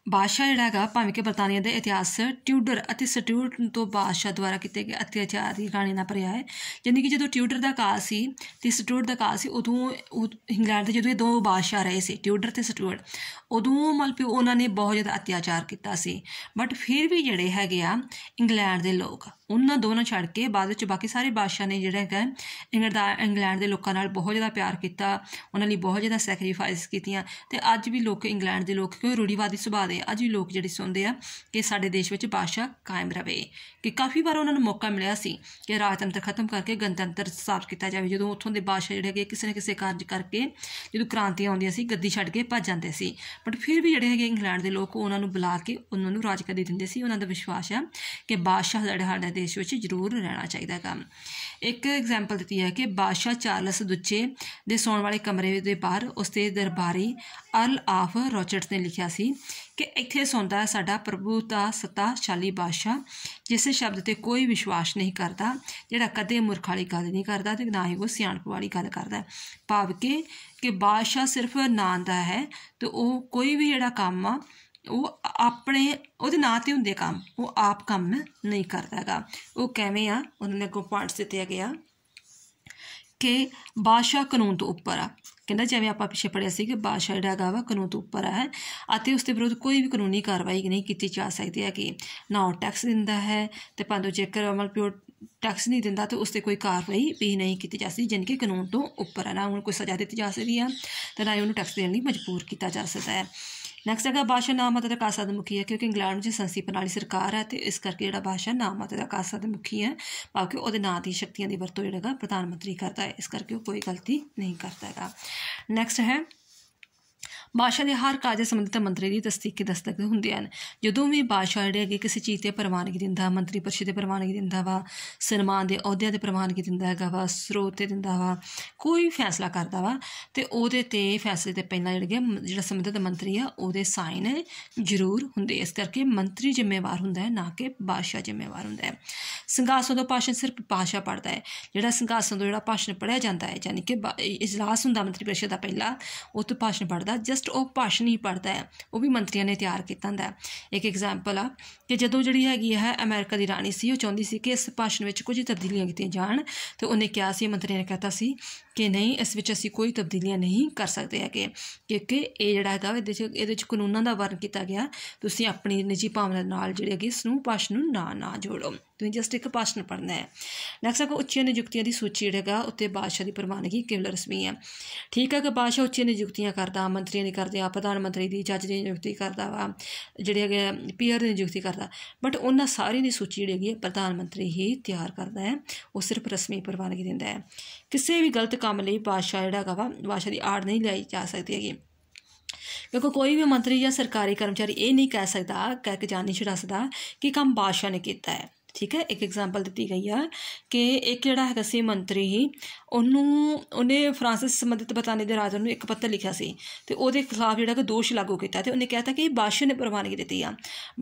ਬਾਦਸ਼ਾਹ ਜਿਹੜਾ ਹੈਗਾ ਭਾਵੇਂ ਕਿ ਬਰਤਾਨੀਆ ਦੇ ਇਤਿਹਾਸ ਟਿਊਡਰ ਅਤੇ ਸਟਿਊਟ ਤੋਂ ਬਾਦਸ਼ਾਹ ਦੁਆਰਾ ਕੀਤੇ ਗਏ ਅਤਿਆਚਾਰ ਦੀ ਕਹਾਣੀ ਨਾਲ ਭਰਿਆ ਹੈ ਯਾਨੀ ਕਿ ਜਦੋਂ ਟਿਊਡਰ ਦਾ ਕਾਲ ਸੀ ਤੇ ਸਟਿਊਟ ਦਾ ਕਾਲ ਸੀ ਉਦੋਂ ਇੰਗਲੈਂਡ ਦੇ ਜਦੋਂ ਇਹ ਦੋ ਬਾਦਸ਼ਾਹ ਰਹੇ ਸੀ ਟਿਊਡਰ ਤੇ ਸਟਿਊਟ ਉਦੋਂ ਮਲਪੀ ਉਹਨਾਂ ਨੇ ਬਹੁਤ ਜ਼ਿਆਦਾ ਅਤਿਆਚਾਰ ਕੀਤਾ ਸੀ ਬਟ ਫਿਰ ਵੀ ਜਿਹੜੇ ਹੈਗੇ ਆ ਇੰਗਲੈਂਡ ਦੇ ਲੋਕ ਉਹਨਾਂ ਦੋਨਾਂ ਛੱਡ ਕੇ ਬਾਅਦ ਵਿੱਚ ਬਾਕੀ ਸਾਰੇ ਬਾਦਸ਼ਾਹ ਨੇ ਜਿਹੜਾ ਹੈਗਾ ਇੰਗਲੈਂਡ ਦੇ ਲੋਕਾਂ ਨਾਲ ਬਹੁਤ ਜ਼ਿਆਦਾ ਪਿਆਰ ਕੀਤਾ ਉਹਨਾਂ ਲਈ ਬਹੁਤ ਜ਼ਿਆਦਾ ਸੈਕਰੀਫਾਈਸ ਕੀਤੀਆਂ ਤੇ ਅੱਜ ਵੀ ਲੋਕ ਇੰਗਲੈਂਡ ਦੇ ਲੋਕ ਕੋਈ ਰੂੜੀਵਾਦੀ ਸੁਭਾਅ ਦੇ ਅੱਜ ਵੀ ਲੋਕ ਜਿਹੜੇ ਸੁਣਦੇ ਆ ਕਿ ਸਾਡੇ ਦੇਸ਼ ਵਿੱਚ ਬਾਦਸ਼ਾਹ ਕਾਇਮ ਰਵੇ ਕਿ ਕਾਫੀ ਵਾਰ ਉਹਨਾਂ ਨੂੰ ਮੌਕਾ ਮਿਲਿਆ ਸੀ ਕਿ ਰਾਜਤੰਤਰ ਖਤਮ ਕਰਕੇ ਗਣਤੰਤਰ ਸਥਾਪਿਤ ਕੀਤਾ ਜਾਵੇ ਜਦੋਂ ਉੱਥੋਂ ਦੇ ਬਾਦਸ਼ਾਹ ਜਿਹੜੇ ਹੈਗੇ ਕਿਸੇ ਨਾ ਕਿਸੇ ਕਾਰਜ ਕਰਕੇ ਜਦੋਂ ਕ੍ਰਾਂਤੀਆਂ ਆਉਂਦੀਆਂ ਸੀ ਗੱਦੀ ਛੱਡ ਕੇ ਭੱਜ ਜਾਂਦੇ ਸੀ ਬਟ ਫਿਰ ਵੀ ਜਿਹੜੇ ਹੈਗੇ ਇੰਗਲੈਂਡ ਦੇ ਲੋਕ ਉਹਨਾਂ ਨੂੰ ਬੁਲਾ ਕੇ ਉਹਨਾਂ ਨੂੰ ਰਾਜ ਦਿੰਦੇ ਸੀ ਉਹਨਾਂ ਦਾ ਵਿਸ਼ਵਾਸ ਆ ਕਿ ਬਾਦਸ਼ਾਹ ਜਿਹੜਾ ਦੇਸ਼ ਵਿੱਚ ਜ਼ਰੂਰ ਰਹਿਣਾ ਚਾਹੀਦਾ ਕੰਮ ਇੱਕ ਐਗਜ਼ਾਮਪਲ ਦਿੱਤੀ ਹੈ ਕਿ ਬਾਦਸ਼ਾਹ ਚਾਰਲਸ ਦੂਜੇ ਦੇ ਸੌਣ ਵਾਲੇ ਕਮਰੇ ਦੇ ਬਾਹਰ ਦੇ ਦਰਬਾਰੀ ਅਲ ਆਫ ਰੌਚਰਟਸ ਨੇ ਲਿਖਿਆ ਸੀ ਕਿ ਇੱਥੇ ਸੌਂਦਾ ਹੈ ਸਾਡਾ ਪ੍ਰਭੂ ਦਾ ਸਤਾਸ਼ਾਲੀ ਬਾਦਸ਼ਾਹ ਜਿਸ ਸ਼ਬਦ ਤੇ ਕੋਈ ਵਿਸ਼ਵਾਸ ਨਹੀਂ ਕਰਦਾ ਜਿਹੜਾ ਕਦੇ ਮੁਰਖ ਵਾਲੀ ਗੱਲ ਨਹੀਂ ਕਰਦਾ ਤੇ ਨਾ ਹੀ ਉਹ ਸਿਆਣਪ ਵਾਲੀ ਗੱਲ ਕਰਦਾ ਭਾਵ ਕਿ ਕਿ ਬਾਦਸ਼ਾਹ ਸਿਰਫ ਨਾਂ ਦਾ ਹੈ ਤੇ ਉਹ ਕੋਈ ਵੀ ਜਿਹੜਾ ਕੰਮ ਆ ਉਹ ਆਪਣੇ ਉਹਦੇ ਨਾਂ ਤੇ ਹੁੰਦੇ ਕੰਮ ਉਹ ਆਪ ਕੰਮ ਨਹੀਂ ਕਰਦਾਗਾ ਉਹ ਕਿਵੇਂ ਆ ਉਹਨਾਂ ਨੇ ਕੋ ਪਾਰਟਸ ਦਿੱਤੇ ਗਿਆ ਕਿ ਬਾਦਸ਼ਾਹ ਕਾਨੂੰਨ ਤੋਂ ਉੱਪਰ ਆ ਕਹਿੰਦਾ ਜਿਵੇਂ ਆਪਾਂ ਪਿੱਛੇ ਪੜਿਆ ਸੀ ਕਿ ਬਾਦਸ਼ਾਹ ਜਿਹੜਾ ਹੈਗਾ ਵਾ ਕਾਨੂੰਨ ਤੋਂ ਉੱਪਰ ਹੈ ਅਤੇ ਉਸ ਦੇ ਵਿਰੁੱਧ ਕੋਈ ਵੀ ਕਾਨੂੰਨੀ ਕਾਰਵਾਈ ਨਹੀਂ ਕੀਤੀ ਜਾ ਸਕਦੀ ਹੈ ਕਿ ਨਾ ਉਹ ਟੈਕਸ ਦਿੰਦਾ ਹੈ ਤੇ ਪੰਦੋ ਜੇਕਰ ਅਮਲ ਪਿਓ ਟੈਕਸ ਨਹੀਂ ਦਿੰਦਾ ਤੇ ਉਸ ਤੇ ਕੋਈ ਕਾਰਵਾਈ ਵੀ ਨਹੀਂ ਕੀਤੀ ਜਾ ਸਕਦੀ ਜਨ ਕੇ ਕਾਨੂੰਨ ਤੋਂ ਉੱਪਰ ਹੈ ਨਾ ਉਹਨੂੰ ਕੋਈ ਸਜ਼ਾ ਦਿੱਤੀ ਜਾ ਸਕਦੀ ਆ ਤੇ ਨਾ ਉਹਨੂੰ ਟੈਕਸ ਦੇਣ ਲਈ ਮਜਬੂਰ ਕੀਤਾ ਜਾ ਸਕਦਾ ਹੈ ਨੈਕਸਟ ਹੈਗਾ ਬਾਦਸ਼ਾਹ ਨਾਮਤ ਦਾ ਕਾਸਾ ਦੇ ਮੁਖੀ ਹੈ ਕਿਉਂਕਿ ਇੰਗਲੈਂਡ ਵਿੱਚ ਸੰਸਦੀ ਪ੍ਰਣਾਲੀ ਸਰਕਾਰ ਹੈ ਤੇ ਇਸ ਕਰਕੇ ਜਿਹੜਾ ਬਾਦਸ਼ਾਹ ਨਾਮਤ ਦਾ ਕਾਸਾ ਦੇ ਮੁਖੀ ਹੈ ਬਾਕੀ ਉਹਦੇ ਨਾਂ ਦੀ ਸ਼ਕਤੀਆਂ ਦੀ ਵਰਤੋਂ ਜਿਹੜਾ ਪ੍ਰਧਾਨ ਮੰਤਰੀ ਕਰਦਾ ਹੈ ਇਸ ਕਰਕੇ ਉਹ ਕੋਈ ਗਲਤੀ ਨਹੀਂ ਕਰਦਾ ਹੈਗਾ ਨੈਕਸਟ ਹੈ ਬਾਦਸ਼ਾਹ ਦੇ ਹਰ ਕਾਜ ਸੰਬੰਧਿਤ ਮੰਤਰੀ ਦੀ ਤਸਦੀਕ ਕੇ ਦਸਤਖਤ ਹੁੰਦੇ ਹਨ ਜਦੋਂ ਵੀ ਬਾਦਸ਼ਾਹ ਜਿਹੜੇ ਅੱਗੇ ਕਿਸੇ ਚੀਜ਼ ਤੇ ਪ੍ਰਵਾਨਗੀ ਦਿੰਦਾ ਮੰਤਰੀ ਪਰਿਸ਼ਦ ਦੇ ਪ੍ਰਵਾਨਗੀ ਦਿੰਦਾ ਵਾ ਸਨਮਾਨ ਦੇ ਅਹੁਦਿਆਂ ਤੇ ਪ੍ਰਵਾਨਗੀ ਦਿੰਦਾ ਹੈਗਾ ਵਾ ਸਰੋਤ ਤੇ ਦਿੰਦਾ ਵਾ ਕੋਈ ਫੈਸਲਾ ਕਰਦਾ ਵਾ ਤੇ ਉਹਦੇ ਤੇ ਫੈਸਲੇ ਤੇ ਪਹਿਲਾਂ ਜਿਹੜੇ ਜਿਹੜਾ ਸੰਬੰਧਿਤ ਮੰਤਰੀ ਆ ਉਹਦੇ ਸਾਈਨ ਜ਼ਰੂਰ ਹੁੰਦੇ ਇਸ ਕਰਕੇ ਮੰਤਰੀ ਜ਼ਿੰਮੇਵਾਰ ਹੁੰਦਾ ਹੈ ਨਾ ਕਿ ਬਾਦਸ਼ਾਹ ਜ਼ਿੰਮੇਵਾਰ ਹੁੰਦਾ ਹੈ ਸੰਘਾਸਨ ਤੋਂ ਭਾਸ਼ਣ ਸਿਰਫ ਪਾਸ਼ਾ ਪੜਦਾ ਹੈ ਜਿਹੜਾ ਸੰਘਾਸਨ ਤੋਂ ਜਿਹੜਾ ਭਾਸ਼ਣ ਪੜਿਆ ਜਾਂਦਾ ਹੈ ਯਾਨੀ ਕਿ ਇਜਲਾਸ ਹੁੰਦਾ ਮੰਤਰੀ ਪਰਿਸ਼ਦ ਦਾ ਪਹਿਲਾ ਉਹ ਤੋਂ ਭਾਸ਼ਣ ਪੜਦਾ ਜਸਟ ਉਹ ਭਾਸ਼ਣ ਹੀ ਪੜਦਾ ਹੈ ਉਹ ਵੀ ਮੰਤਰੀਆਂ ਨੇ ਤਿਆਰ ਕੀਤਾ ਹੁੰਦਾ ਹੈ ਇੱਕ ਐਗਜ਼ਾਮਪਲ ਆ ਕਿ ਜਦੋਂ ਜਿਹੜੀ ਹੈਗੀ ਹੈ ਅਮਰੀਕਾ ਦੀ ਰਾਣੀ ਸੀ ਉਹ ਚਾਹੁੰਦੀ ਸੀ ਕਿ ਇਸ ਭਾਸ਼ਣ ਵਿੱਚ ਕੁਝ ਤਬਦੀਲੀਆਂ ਕੀਤੀਆਂ ਜਾਣ ਤੇ ਉਹਨੇ ਕਿਹਾ ਸੀ ਮੰਤਰੀ ਨੇ ਕਹਤਾ ਸੀ ਕਿ ਨਹੀਂ ਇਸ ਵਿੱਚ ਅਸੀਂ ਕੋਈ ਤਬਦੀਲੀਆਂ ਨਹੀਂ ਕਰ ਸਕਦੇ ਹੈਗੇ ਕਿਉਂਕਿ ਇਹ ਜਿਹੜਾ ਹੈਗਾ ਇਹਦੇ ਵਿੱਚ ਇਹਦੇ ਵਿੱਚ ਕਾਨੂੰਨਾਂ ਦਾ ਵਰਨ ਕੀਤਾ ਗਿਆ ਤੁਸੀਂ ਆਪਣੀ ਨਿੱਜੀ ਭਾਵਨਾ ਨਾਲ ਜਿਹੜੇ ਹੈਗੇ ਇਸ ਨੂੰ ਪਾਸ਼ ਨੂੰ ਨਾ ਨਾ ਜੋੜੋ ਤੁਸੀਂ ਜਸਟ ਇੱਕ ਨੂੰ ਪੜ੍ਹਨਾ ਹੈ ਨੈਕਸਟ ਹੈ ਉੱਚੀਆਂ ਨਿਯੁਕਤੀਆਂ ਦੀ ਸੂਚੀ ਜਿਹੜਾਗਾ ਉੱਤੇ ਬਾਦਸ਼ਾਹ ਦੀ ਪ੍ਰਵਾਨਗੀ ਕਿਵਲ ਰਸਮੀ ਹੈ ਠੀਕ ਹੈ ਕਿ ਬਾਦਸ਼ਾਹ ਉੱਚੀਆਂ ਨਿਯੁਕਤੀਆਂ ਕਰਦਾ ਮੰਤਰੀਆਂ ਦੀ ਕਰਦੇ ਆ ਪ੍ਰਧਾਨ ਮੰਤਰੀ ਦੀ ਜੱਜ ਦੀ ਨਿਯੁਕਤੀ ਕਰਦਾ ਵਾ ਜਿਹੜੇ ਹੈਗੇ ਪੀਅਰ ਦੀ ਨਿਯੁਕਤੀ ਕਰਦਾ ਬਟ ਉਹਨਾਂ ਸਾਰੀ ਦੀ ਸੂਚੀ ਜਿਹੜੀ ਹੈਗੀ ਪ੍ਰਧਾਨ ਮੰਤਰੀ ਹੀ ਤਿਆਰ ਕਰਦਾ ਹੈ ਉਹ ਸਿਰਫ ਰਸਮੀ ਪ੍ਰਵਾਨਗੀ ਦਿੰਦਾ ਹੈ ਕਿਸੇ ਵੀ ਗਲਤ ਕੰਮ ਲਈ ਬਾਦਸ਼ਾਹ ਜਿਹੜਾ ਹੈਗਾ ਵਾ ਬਾਦਸ਼ਾਹ ਦੀ ਆੜ ਨਹੀਂ ਲਈ ਜਾ ਸਕਦੀ ਹੈਗੀ ਕਿਉਂਕਿ ਕੋਈ ਵੀ ਮੰਤਰੀ ਜਾਂ ਸਰਕਾਰੀ ਕਰਮਚਾਰੀ ਇਹ ਨਹੀਂ ਕਹਿ ਸਕਦਾ ਕਹਿ ਕੇ ਜਾਣ ਨਹੀਂ ਸਕਦਾ ਕਿ ਕੰਮ ਬਾਦਸ਼ਾਹ ਨੇ ਕੀਤਾ ਹੈ ਠੀਕ ਹੈ ਇੱਕ ਐਗਜ਼ਾਮਪਲ ਦਿੱਤੀ ਗਈ ਆ ਕਿ ਇੱਕ ਜਿਹੜਾ ਹੈਗਾ ਸੀ ਮੰਤਰੀ ਹੀ ਉਹਨੂੰ ਉਹਨੇ ਫਰਾਂਸਿਸ ਸੰਬੰਧਿਤ ਬਤਾਨੇ ਦੇ ਰਾਜਾ ਨੂੰ ਇੱਕ ਪੱਤਰ ਲਿਖਿਆ ਸੀ ਤੇ ਉਹਦੇ ਖਿਲਾਫ ਜਿਹੜਾ ਕਿ ਦੋਸ਼ ਲਾਗੂ ਕੀਤਾ ਤੇ ਉਹਨੇ ਕਹਿਤਾ ਕਿ ਬਾਦਸ਼ਾਹ ਨੇ ਪ੍ਰਵਾਨਗੀ ਦਿੱਤੀ ਆ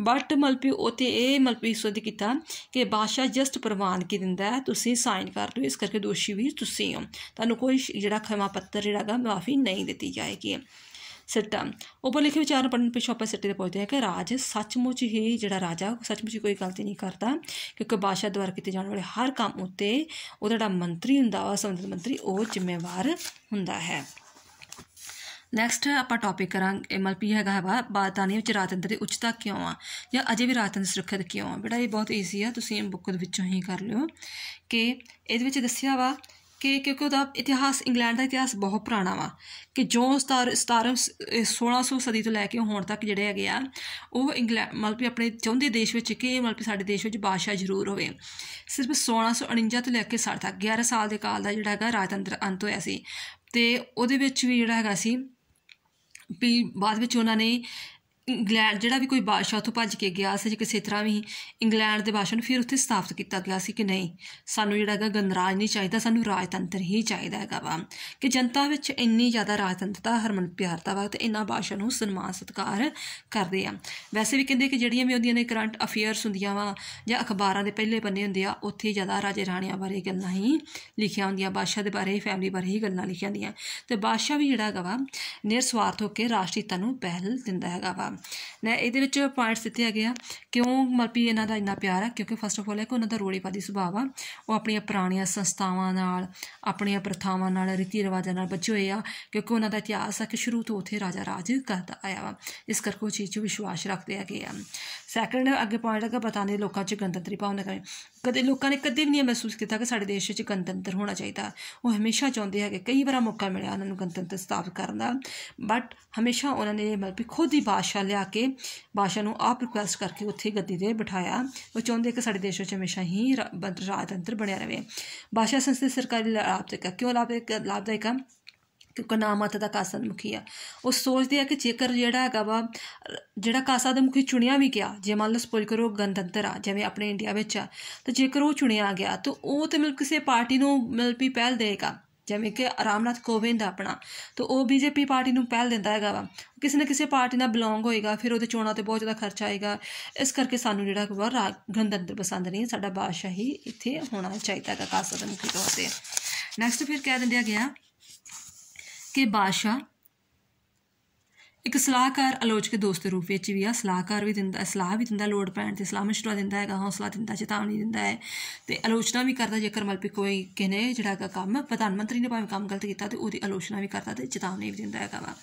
ਬਟ ਮਲਪੀ ਉਤੇ ਇਹ ਮਲਪੀ ਸੋਧ ਕੀਤਾ ਕਿ ਬਾਦਸ਼ਾਹ ਜਸਟ ਪ੍ਰਵਾਨਗੀ ਦਿੰਦਾ ਹੈ ਤੁਸੀਂ ਸਾਈਨ ਕਰ ਦਿਓ ਇਸ ਕਰਕੇ ਦੋਸ਼ੀ ਵੀ ਤੁਸੀਂ ਹੋ ਤੁਹਾਨੂੰ ਕੋਈ ਜਿਹੜਾ ਖਿਮਾ ਪੱਤਰ ਜਿਹੜਾ ਹੈਗਾ ਮਾਫੀ ਨਹੀਂ ਦਿੱਤੀ ਜਾਏਗੀ ਸਿੱਟਾ ਉਪਰ ਲਿਖੇ ਵਿਚਾਰ ਪੜਨ ਪਿੱਛੋਂ ਆਪਾਂ ਸਿੱਟੇ ਤੇ ਪਹੁੰਚਦੇ ਹਾਂ ਕਿ ਰਾਜ ਸੱਚਮੁੱਚ ਹੀ ਜਿਹੜਾ ਰਾਜਾ ਸੱਚਮੁੱਚ ਕੋਈ ਗਲਤੀ ਨਹੀਂ ਕਰਦਾ ਕਿਉਂਕਿ ਬਾਦਸ਼ਾਹ ਦੁਆਰਾ ਕੀਤੇ ਜਾਣ ਵਾਲੇ ਹਰ ਕੰਮ ਉੱਤੇ ਉਹ ਜਿਹੜਾ ਮੰਤਰੀ ਹੁੰਦਾ ਵਾ ਸੰਬੰਧਿਤ ਮੰਤਰੀ ਉਹ ਜ਼ਿੰਮੇਵਾਰ ਹੁੰਦਾ ਹੈ ਨੈਕਸਟ ਆਪਾਂ ਟੌਪਿਕ ਕਰਾਂਗੇ ਐਮਐਲਪੀ ਹੈਗਾ ਵਾ ਬਾਤਾਨੀ ਵਿੱਚ ਰਾਤ ਅੰਦਰ ਦੀ ਉੱਚਤਾ ਕਿਉਂ ਆ ਜਾਂ ਅਜੇ ਵੀ ਰਾਤ ਅੰਦਰ ਸੁਰੱਖਿਅਤ ਕਿਉਂ ਆ ਬੜਾ ਇਹ ਬਹੁਤ ਈਜ਼ੀ ਆ ਤੁਸੀਂ ਬੁੱਕ ਦੇ ਵਿੱਚੋਂ ਹੀ ਕਰ ਲਿਓ ਕਿ ਇਹਦੇ ਵਿੱਚ ਦੱਸਿਆ ਵਾ ਕਿ ਕਿਉਂਕਿ ਉਹਦਾ ਇਤਿਹਾਸ ਇੰਗਲੈਂਡ ਦਾ ਇਤਿਹਾਸ ਬਹੁਤ ਪੁਰਾਣਾ ਵਾ ਕਿ ਜੋ 17 1600 ਸਦੀ ਤੋਂ ਲੈ ਕੇ ਹੁਣ ਤੱਕ ਜਿਹੜੇ ਹੈਗੇ ਆ ਉਹ ਇੰਗਲੈਂਡ ਮਤਲਬ ਵੀ ਆਪਣੇ ਚਾਹੁੰਦੇ ਦੇਸ਼ ਵਿੱਚ ਕਿ ਮਤਲਬ ਸਾਡੇ ਦੇਸ਼ ਵਿੱਚ ਬਾਦਸ਼ਾਹ ਜ਼ਰੂਰ ਹੋਵੇ ਸਿਰਫ 1649 ਤੋਂ ਲੈ ਕੇ 60 ਤੱਕ 11 ਸਾਲ ਦੇ ਕਾਲ ਦਾ ਜਿਹੜਾ ਹੈਗਾ ਰਾਜਤੰਤਰ ਅੰਤ ਹੋਇਆ ਸੀ ਤੇ ਉਹਦੇ ਵਿੱਚ ਵੀ ਜਿਹੜਾ ਹੈਗਾ ਸੀ ਵੀ ਬਾਅਦ ਵਿੱਚ ਉਹਨਾਂ ਨੇ ਇੰਗਲੈਂਡ ਜਿਹੜਾ ਵੀ ਕੋਈ ਬਾਦਸ਼ਾਹ ਤੋਂ ਭੱਜ ਕੇ ਗਿਆ ਸੀ ਕਿਸੇ ਤਰ੍ਹਾਂ ਵੀ ਇੰਗਲੈਂਡ ਦੇ ਬਾਦਸ਼ਾਹ ਨੂੰ ਫਿਰ ਉੱਥੇ ਸਥਾਪਿਤ ਕੀਤਾ ਗਿਆ ਸੀ ਕਿ ਨਹੀਂ ਸਾਨੂੰ ਜਿਹੜਾ ਹੈਗਾ ਗਣਰਾਜ ਨਹੀਂ ਚਾਹੀਦਾ ਸਾਨੂੰ ਰਾਜਤੰਤਰ ਹੀ ਚਾਹੀਦਾ ਹੈਗਾ ਵਾ ਕਿ ਜਨਤਾ ਵਿੱਚ ਇੰਨੀ ਜ਼ਿਆਦਾ ਰਾਜਤੰਤਰਤਾ ਹਰਮਨ ਪਿਆਰਤਾ ਵਾ ਤੇ ਇਹਨਾਂ ਬਾਦਸ਼ਾਹ ਨੂੰ ਸਨਮਾਨ ਸਤਕਾਰ ਕਰਦੇ ਆ ਵੈਸੇ ਵੀ ਕਹਿੰਦੇ ਕਿ ਜਿਹੜੀਆਂ ਵੀ ਉਹਦੀਆਂ ਨੇ ਕਰੰਟ ਅਫੇਅਰਸ ਹੁੰਦੀਆਂ ਵਾ ਜਾਂ ਅਖਬਾਰਾਂ ਦੇ ਪਹਿਲੇ ਪੰਨੇ ਹੁੰਦੇ ਆ ਉੱਥੇ ਜ਼ਿਆਦਾ ਰਾਜੇ ਰਾਣੀਆਂ ਬਾਰੇ ਗੱਲਾਂ ਹੀ ਲਿਖੀਆਂ ਹੁੰਦੀਆਂ ਬਾਦਸ਼ਾਹ ਦੇ ਬਾਰੇ ਫੈਮਿਲੀ ਬਾਰੇ ਹੀ ਗੱਲਾਂ ਲਿਖੀਆਂ ਹੁੰਦੀਆਂ ਤੇ ਬਾਦਸ਼ਾਹ ਵੀ ਜਿਹੜਾ ਹੈਗਾ ਵਾ ਨਿਰਸਵਾਰਥ ਹੋ ਕੇ ਰਾਸ਼ਟਰੀਤਾ ਨੂੰ ਪਹਿਲ ਦਿੰਦਾ ਹੈਗਾ ਵਾ ਨਾ ਇਹਦੇ ਵਿੱਚ ਪੁਆਇੰਟਸ ਦਿੱਤੇ ਹੈਗੇ ਆ ਕਿਉਂ ਮਲਪੀ ਇਹਨਾਂ ਦਾ ਇੰਨਾ ਪਿਆਰ ਆ ਕਿਉਂਕਿ ਫਸਟ ਆਫ ਆਲ ਹੈ ਕਿ ਉਹਨਾਂ ਦਾ ਰੋੜੇਪਾਦੀ ਸੁਭਾਅ ਆ ਉਹ ਆਪਣੀਆਂ ਪੁਰਾਣੀਆਂ ਸੰਸਥਾਵਾਂ ਨਾਲ ਆਪਣੀਆਂ ਪ੍ਰਥਾਵਾਂ ਨਾਲ ਰੀਤੀ ਰਿਵਾਜਾਂ ਨਾਲ ਬੱਝੇ ਹੋਏ ਆ ਕਿਉਂਕਿ ਉਹਨਾਂ ਦਾ ਇਤਿਹਾਸ ਆ ਕਿ ਸ਼ੁਰੂ ਤੋਂ ਉਥੇ ਰਾਜਾ ਰਾਜ ਕਰਦਾ ਆਇਆ ਵਾ ਇਸ ਕਰਕੇ ਉਹ ਚੀਜ਼ 'ਚ ਵਿਸ਼ਵਾਸ ਰੱਖਦੇ ਗਏ ਆ ਸੈਕੰਡ ਅੱਗੇ ਪੁਆਇੰਟ ਹੈਗਾ ਨਹੀਂ ਲੋਕਾਂ 'ਚ ਗਣਤੰਤਰੀ ਭਾਵਨਾ ਕਰੇ ਕਦੇ ਲੋਕਾਂ ਨੇ ਕਦੇ ਵੀ ਨਹੀਂ ਮਹਿਸੂਸ ਕੀਤਾ ਕਿ ਸਾਡੇ ਦੇਸ਼ ਵਿੱਚ ਗਣਤੰਤਰ ਹੋਣਾ ਚਾਹੀਦਾ ਉਹ ਹਮੇਸ਼ਾ ਚਾਹੁੰਦੇ ਹੈਗੇ ਕਈ ਵਾਰ ਮੌਕਾ ਮਿਲਿਆ ਉਹਨਾਂ ਨੂੰ ਗਣਤੰਤਰ ਸਥਾਪਿਤ ਕਰਨ ਦਾ ਬਟ ਹਮੇਸ਼ਾ ਉਹਨਾਂ ਨੇ ਮਤਲਬ ਖੁਦ ਹੀ ਬਾਦਸ਼ਾਹ ਲਿਆ ਕੇ ਬਾਦਸ਼ਾਹ ਨੂੰ ਆਪ ਰਿਕੁਐਸਟ ਕਰਕੇ ਉੱਥੇ ਗੱਦੀ ਤੇ ਬਿਠਾਇਆ ਉਹ ਚਾਹੁੰਦੇ ਕਿ ਸਾਡੇ ਦੇਸ਼ ਵਿੱਚ ਹਮੇਸ਼ਾ ਹੀ ਰਾਜਤੰਤਰ ਬਣਿਆ ਰਹੇ ਬਾਦਸ਼ਾਹ ਸੰਸਦ ਸਰਕਾਰੀ ਲਾਭ ਤੇ ਕਿਉਂ ਲਾਭ ਲਾਭਦਾਇਕ ਹੈ ਨਾਮ ਮਤ ਦਾ ਕਾਸਾ ਮੁਖੀ ਆ ਉਹ ਸੋਚਦੇ ਆ ਕਿ ਜੇਕਰ ਜਿਹੜਾ ਹੈਗਾ ਵਾ ਜਿਹੜਾ ਕਾਸਾ ਦੇ ਮੁਖੀ ਚੁਣਿਆ ਵੀ ਗਿਆ ਜੇ ਮੰਨ ਲਓ ਸਪੋਜ ਕਰੋ ਗੰਦੰਤਰ ਆ ਜਿਵੇਂ ਆਪਣੇ ਇੰਡੀਆ ਵਿੱਚ ਆ ਤਾਂ ਜੇਕਰ ਉਹ ਚੁਣਿਆ ਗਿਆ ਤਾਂ ਉਹ ਤੇ ਮਿਲ ਕਿਸੇ ਪਾਰਟੀ ਨੂੰ ਮਿਲ ਵੀ ਪਹਿਲ ਦੇਗਾ ਜਿਵੇਂ ਕਿ ਆਰਾਮਨਾਥ ਕੋਵਿੰਦ ਆਪਣਾ ਤਾਂ ਉਹ ਬੀਜੇਪੀ ਪਾਰਟੀ ਨੂੰ ਪਹਿਲ ਦਿੰਦਾ ਹੈਗਾ ਵਾ ਕਿਸੇ ਨਾ ਕਿਸੇ ਪਾਰਟੀ ਨਾਲ ਬਿਲੋਂਗ ਹੋਏਗਾ ਫਿਰ ਉਹਦੇ ਚੋਣਾਂ ਤੇ ਬਹੁਤ ਜ਼ਿਆਦਾ ਖਰਚਾ ਆਏਗਾ ਇਸ ਕਰਕੇ ਸਾਨੂੰ ਜਿਹੜਾ ਵਾ ਗਣਤੰਤਰ ਪਸੰਦ ਨਹੀਂ ਸਾਡਾ ਬਾਦਸ਼ਾਹੀ ਇੱਥੇ ਹੋਣਾ ਚਾਹੀਦਾ ਹੈਗਾ ਕਾਸਾ ਦੇ ਮੁਖੀ ਤੌਰ ਤੇ ਨੈਕਸਟ ਫਿਰ ਕਹਿ ਦਿੰਦੇ ਆ ਗਿਆ ਕੇ ਬਾਦਸ਼ਾਹ ਇੱਕ ਸਲਾਹਕਾਰ ਆਲੋਚਕ ਦੋਸਤ ਦੇ ਰੂਪ ਵਿੱਚ ਵੀ ਆ ਸਲਾਹਕਾਰ ਵੀ ਦਿੰਦਾ ਸਲਾਹ ਵੀ ਦਿੰਦਾ ਲੋੜ ਪੈਣ ਤੇ ਸਲਾਹ ਮਸ਼ਵਰਾ ਦਿੰਦਾ ਹੈਗਾ ਹੌਸਲਾ ਦਿੰਦਾ ਚੇਤਾਵਨੀ ਦਿੰਦਾ ਹੈ ਤੇ ਆਲੋਚਨਾ ਵੀ ਕਰਦਾ ਜੇਕਰ ਮਲਪੀ ਕੋਈ ਕਿਨੇ ਜਿਹੜਾ ਕੰਮ ਪ੍ਰਧਾਨ ਮੰਤਰੀ ਨੇ ਭਾਵੇਂ ਕੰਮ ਗਲਤ ਕੀਤਾ ਤੇ ਉਹਦੀ ਆਲੋਚਨਾ ਵੀ ਕਰਦਾ ਤੇ ਚੇਤਾਵਨੀ ਵੀ ਦਿੰਦਾ ਹੈਗਾ ਵਾ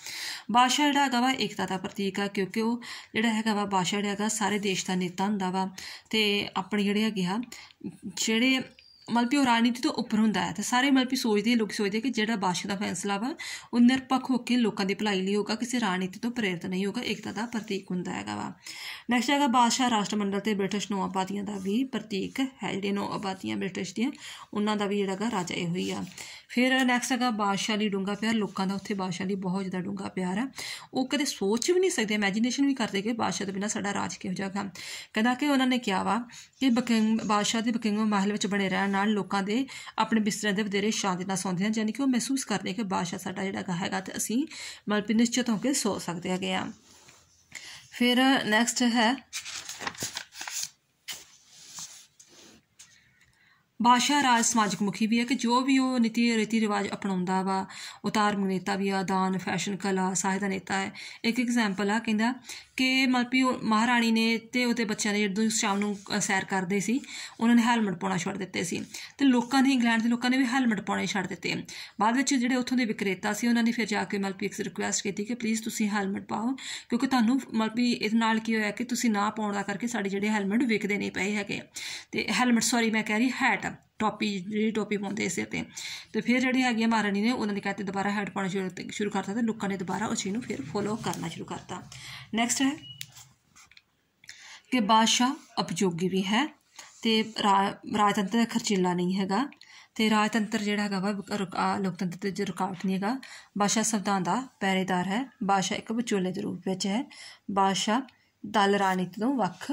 ਬਾਦਸ਼ਾਹ ਜਿਹੜਾ ਹੈਗਾ ਵਾ ਏਕਤਾ ਦਾ ਪ੍ਰਤੀਕ ਆ ਕਿਉਂਕਿ ਉਹ ਜਿਹੜਾ ਹੈਗਾ ਵਾ ਬਾਦਸ਼ਾਹ ਜਿਹੜਾ ਹੈਗਾ ਸਾਰੇ ਦੇਸ਼ ਦਾ ਨੇਤਾ ਹੁੰਦਾ ਵਾ ਤੇ ਆਪਣੀ ਜਿਹੜੇ ਹੈਗੇ ਆ ਜਿਹੜੇ ਮਲਪੀ ਉਹ ਰਾਜਨੀਤੀ ਤੋਂ ਉੱਪਰ ਹੁੰਦਾ ਹੈ ਤੇ ਸਾਰੇ ਮਲਪੀ ਸੋਚਦੇ ਲੋਕ ਸੋਚਦੇ ਕਿ ਜਿਹੜਾ ਬਾਦਸ਼ਾਹ ਦਾ ਫੈਸਲਾ ਵਾ ਉਹ ਨਿਰਪੱਖ ਹੋ ਕੇ ਲੋਕਾਂ ਦੀ ਭਲਾਈ ਲਈ ਹੋਗਾ ਕਿਸੇ ਰਾਜਨੀਤੀ ਤੋਂ ਪ੍ਰੇਰਿਤ ਨਹੀਂ ਹੋਗਾ ਇਕਤਾ ਦਾ ਪ੍ਰਤੀਕ ਹੁੰਦਾ ਹੈਗਾ ਵਾ ਨੈਕਸਟ ਹੈਗਾ ਬਾਦਸ਼ਾਹ ਰਾਸ਼ਟਰ ਮੰਡਲ ਤੇ ਬ੍ਰਿਟਿਸ਼ ਨੌ ਆਬਾਦੀਆਂ ਦਾ ਵੀ ਪ੍ਰਤੀਕ ਹੈ ਜਿਹੜੇ ਨੌ ਆਬਾਦੀਆਂ ਬ੍ਰਿਟਿਸ਼ ਦੀਆਂ ਉਹਨਾਂ ਦਾ ਵੀ ਜਿਹੜਾ ਹੈਗਾ ਰਾਜਾ ਇਹੋ ਹੀ ਆ ਫਿਰ ਨੈਕਸਟ ਹੈਗਾ ਬਾਦਸ਼ਾਹ ਲਈ ਡੂੰਗਾ ਪਿਆਰ ਲੋਕਾਂ ਦਾ ਉੱਥੇ ਬਾਦਸ਼ਾਹ ਲਈ ਬਹੁਤ ਜ਼ਿਆਦਾ ਡੂੰਗਾ ਪਿਆਰ ਆ ਉਹ ਕਦੇ ਸੋਚ ਵੀ ਨਹੀਂ ਸਕਦੇ ਇਮੇਜਿਨੇਸ਼ਨ ਵੀ ਕਰਦੇ ਕਿ ਬਾਦਸ਼ਾਹ ਤੋਂ ਬਿਨਾ ਸਾਡਾ ਰਾਜ ਕਿਹੋ ਜਿਹਾ ਹੈ ਕਹਿੰਦਾ ਕਿ ਉਹਨਾਂ ਨੇ ਕਿਹਾ ਵਾ ਕਿ ਬਕਿੰਗ ਬਾਦਸ਼ਾਹ ਦੇ ਬਕਿੰਗ ਮਹਿਲ ਵਿੱਚ ਬਣੇ ਰਹਿਣ ਨਾਲ ਲੋਕਾਂ ਦੇ ਆਪਣੇ ਬਿਸਤਰਿਆਂ ਦੇ ਵਧੇਰੇ ਸ਼ਾਂਤੀ ਨਾਲ ਸੌਂਦੇ ਹਨ ਯਾਨੀ ਕਿ ਉਹ ਮਹਿਸੂਸ ਕਰਦੇ ਕਿ ਬਾਦਸ਼ਾਹ ਸਾਡਾ ਜਿਹੜਾ ਹੈਗਾ ਤੇ ਅਸੀਂ ਮਤਲਬ ਹੋ ਕੇ ਸੌ ਸਕਦੇ ਹੈਗੇ ਆ ਫਿਰ ਨੈਕਸਟ ਹੈ ਬਾਸ਼ਾ ਰਾਜ ਸਮਾਜਿਕ ਮੁਖੀ ਵੀ ਹੈ ਕਿ ਜੋ ਵੀ ਉਹ ਨੀਤੀ ਰੀਤੀ ਰਿਵਾਜ ਅਪਣਾਉਂਦਾ ਵਾ ਉਹ ਮਨੇਤਾ ਵੀ ਆਦਾਨ ਫੈਸ਼ਨ ਕਲਾ ਸਾਹਿਤ ਨੇਤਾ ਹੈ ਇੱਕ ਐਗਜ਼ਾਮਪਲ ਆ ਕਹਿੰਦਾ ਕਿ ਮਲਪੀ ਮਹਾਰਾਣੀ ਨੇ ਤੇ ਉਹਦੇ ਬੱਚਿਆਂ ਨੇ ਜਦੋਂ ਸ਼ਾਮ ਨੂੰ ਸੈਰ ਕਰਦੇ ਸੀ ਉਹਨਾਂ ਨੇ ਹੈਲਮਟ ਪਾਉਣਾ ਛੱਡ ਦਿੱਤੇ ਸੀ ਤੇ ਲੋਕਾਂ ਨੇ ਇੰਗਲੈਂਡ ਦੇ ਲੋਕਾਂ ਨੇ ਵੀ ਹੈਲਮਟ ਪਾਉਣੇ ਛੱਡ ਦਿੱਤੇ ਬਾਅਦ ਵਿੱਚ ਜਿਹੜੇ ਉੱਥੋਂ ਦੇ ਵਿਕਰੇਤਾ ਸੀ ਉਹਨਾਂ ਨੇ ਫਿਰ ਜਾ ਕੇ ਮਲਪੀ ਇੱਕ ਰਿਕੁਐਸਟ ਕੀਤੀ ਕਿ ਪਲੀਜ਼ ਤੁਸੀਂ ਹੈਲਮਟ ਪਾਓ ਕਿਉਂਕਿ ਤੁਹਾਨੂੰ ਮਲਪੀ ਇਸ ਨਾਲ ਕੀ ਹੋਇਆ ਕਿ ਤੁਸੀਂ ਨਾ ਪਾਉਣ ਦਾ ਕਰਕੇ ਸਾਡੇ ਜਿਹੜੇ ਹੈਲਮਟ ਵਿਕਦੇ ਨਹੀਂ ਪਏ ਹੈਗੇ ਤੇ ਹੈਲਮਟ ਸੌਰੀ ਮੈਂ ਕਹਿ ਰਹੀ ਹੈਟ ਟੋਪੀ ਜਿਹੜੀ ਟੋਪੀ ਪਾਉਂਦੇ ਸੀ ਤੇ ਤੇ ਫਿਰ ਜਿਹੜੀ ਹੈਗੀ ਮਹਾਰਾਣੀ ਨੇ ਉਹਨਾਂ ਨੇ ਕਹਤੇ ਦੁਬਾਰਾ ਹੈਡ ਪਾਣਾ ਸ਼ੁਰੂ ਸ਼ੁਰੂ ਕਰਤਾ ਤੇ ਲੋਕਾਂ ਨੇ ਦੁਬਾਰਾ ਉਸ ਚੀਜ਼ ਨੂੰ ਫਿਰ ਫੋਲੋ ਕਰਨਾ ਸ਼ੁਰੂ ਕਰਤਾ ਨੈਕਸਟ ਹੈ ਕਿ ਬਾਦਸ਼ਾਹ ਅਪਯੋਗੀ ਵੀ ਹੈ ਤੇ ਰਾਜਤੰਤਰ ਦਾ ਖਰਚੀਲਾ ਨਹੀਂ ਹੈਗਾ ਤੇ ਰਾਜਤੰਤਰ ਜਿਹੜਾ ਹੈਗਾ ਵਾ ਲੋਕਤੰਤਰ ਤੇ ਜੇ ਰੁਕਾਵਟ ਨਹੀਂ ਹੈਗਾ ਬਾਦਸ਼ਾਹ ਸਬਦਾਂ ਦਾ ਪਹਿਰੇਦਾਰ ਹੈ ਬਾਦਸ਼ਾਹ ਇੱਕ ਵਿਚੋਲੇ ਦੇ ਰੂਪ ਵਿੱਚ ਹੈ ਬਾਦਸ਼ਾਹ ਦਲ ਰਾਣੀ ਤੋਂ ਵੱਖ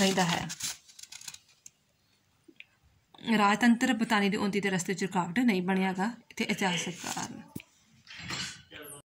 ਰਹਿੰਦਾ ਹੈ ਰਾਜਤੰਤਰ ਬਤਾਨੀ ਦੀ ਉਨਤੀ ਦੇ ਰਸਤੇ 'ਚ ਰੁਕਾਵਟ ਨਹੀਂ ਬਣਿਆਗਾ ਤੇ ਇਤਿਹਾਸਕ ਕਾਰਨ